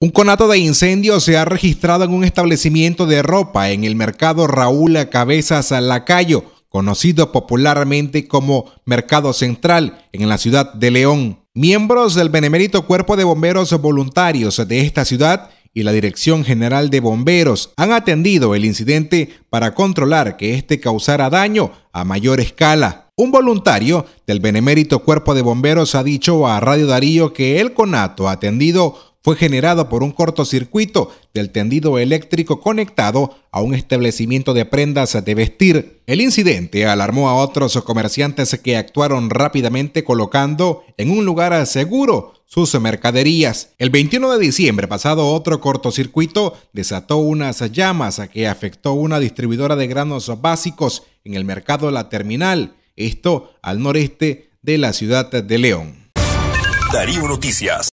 Un conato de incendio se ha registrado en un establecimiento de ropa en el mercado Raúl Cabezas Lacayo, conocido popularmente como Mercado Central, en la ciudad de León. Miembros del Benemérito Cuerpo de Bomberos Voluntarios de esta ciudad y la Dirección General de Bomberos han atendido el incidente para controlar que este causara daño a mayor escala. Un voluntario del Benemérito Cuerpo de Bomberos ha dicho a Radio Darío que el conato atendido fue generado por un cortocircuito del tendido eléctrico conectado a un establecimiento de prendas de vestir. El incidente alarmó a otros comerciantes que actuaron rápidamente colocando en un lugar seguro sus mercaderías. El 21 de diciembre pasado otro cortocircuito desató unas llamas que afectó una distribuidora de granos básicos en el mercado La Terminal, esto al noreste de la ciudad de León. Darío Noticias.